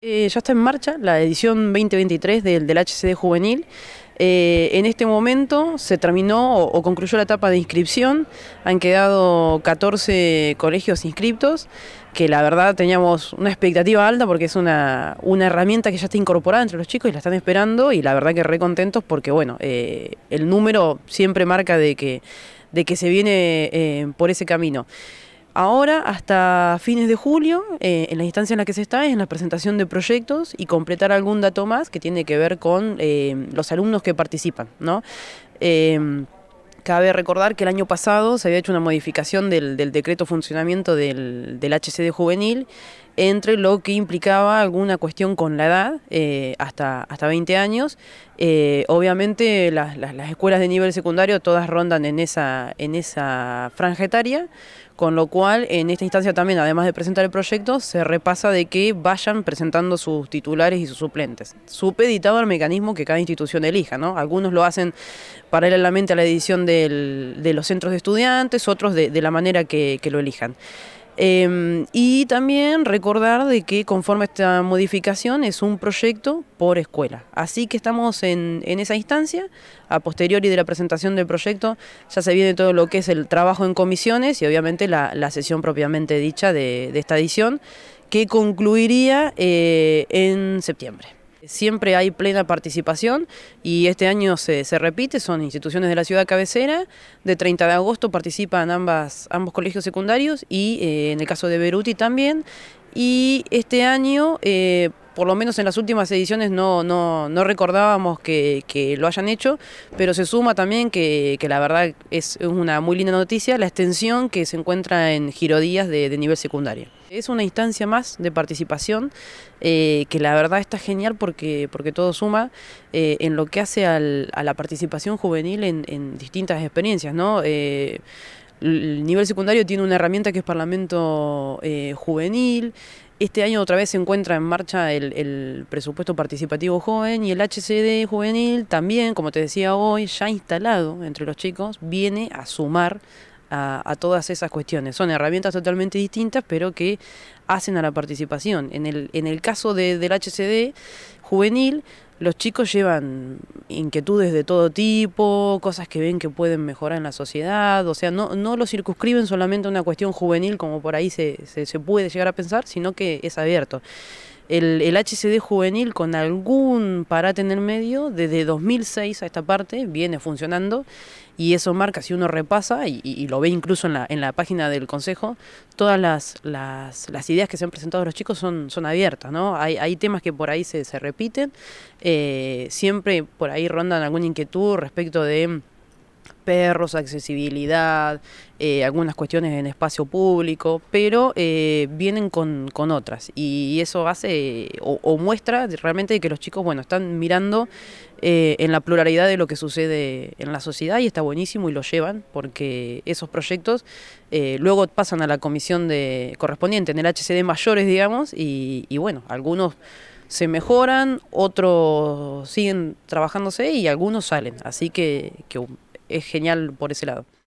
Eh, ya está en marcha la edición 2023 del, del HCD Juvenil. Eh, en este momento se terminó o, concluyó la etapa de inscripción. Han quedado 14 colegios inscriptos, que la verdad teníamos una expectativa alta porque es una, herramienta que ya está incorporada entre los chicos y la están esperando y la verdad que re contentos porque bueno, eh, el número siempre marca de que, de que se viene por ese camino. Ahora, hasta fines de julio, eh, en la instancia en la que se está es en la presentación de proyectos y completar algún dato más que tiene que ver con eh, los alumnos que participan, ¿no? Em, cabe recordar que el año pasado se había hecho una modificación del, decreto funcionamiento del HCD juvenil entre lo que implicaba alguna cuestión con la edad, eh, hasta, hasta 20 años. Eh, obviamente las, escuelas de nivel secundario todas rondan en esa, en esa franja etaria, con lo cual en esta instancia también, además de presentar el proyecto, se repasa de que vayan presentando sus titulares y sus suplentes, supeditado al mecanismo que cada institución elija. ¿no? Algunos lo hacen paralelamente a la edición de los centros de estudiantes, otros de, la manera que lo elijan. Em, y también recordar de que conforme esta modificación es un proyecto por escuela. Así que estamos en, esa instancia. A posteriori de la presentación del proyecto ya se viene todo lo que es el trabajo en comisiones y obviamente la, sesión propiamente dicha de, esta edición que concluiría eh, en septiembre. Siempre hay plena participación y este año se, repite, son instituciones de la ciudad cabecera. De 30 de agosto participan ambas, ambos colegios secundarios y eh, en el caso de Beruti también. Y este año... Eh, por lo menos en las últimas ediciones no, recordábamos que, lo hayan hecho, pero se suma también que, la verdad es una muy linda noticia, la extensión que se encuentra en girodías de, nivel secundario. Es una instancia más de participación eh, que la verdad está genial porque, porque todo suma eh, en lo que hace a la participación juvenil en, distintas experiencias, ¿no? Eh, el nivel secundario tiene una herramienta que es Parlamento eh, Juvenil. Este año otra vez se encuentra en marcha el, presupuesto participativo joven y el HCD juvenil también, como te decía hoy, ya instalado entre los chicos, viene a sumar a, todas esas cuestiones. Son herramientas totalmente distintas, pero que hacen a la participación. En el, en el caso del HCD juvenil, los chicos llevan inquietudes de todo tipo, cosas que ven que pueden mejorar en la sociedad, o sea, no, no lo circunscriben solamente a una cuestión juvenil como por ahí se, se, se puede llegar a pensar, sino que es abierto el, HCD juvenil con algún parate en el medio, desde 2006 a esta parte, viene funcionando y eso marca, si uno repasa y, lo ve incluso en la, en la, página del Consejo, todas las, ideas que se han presentado los chicos son, son abiertas, ¿no? Hay, hay temas que por ahí se, se repiten, eh, siempre por ahí rondan alguna inquietud respecto de perros, accesibilidad, eh, algunas cuestiones en espacio público, pero eh, vienen con, otras y eso hace o, muestra realmente que los chicos, bueno, están mirando eh, en la pluralidad de lo que sucede en la sociedad y está buenísimo y lo llevan porque esos proyectos luego pasan a la comisión de, correspondiente en el HCD mayores, digamos, y, bueno, algunos se mejoran, otros siguen trabajándose y algunos salen. Así que es genial por ese lado.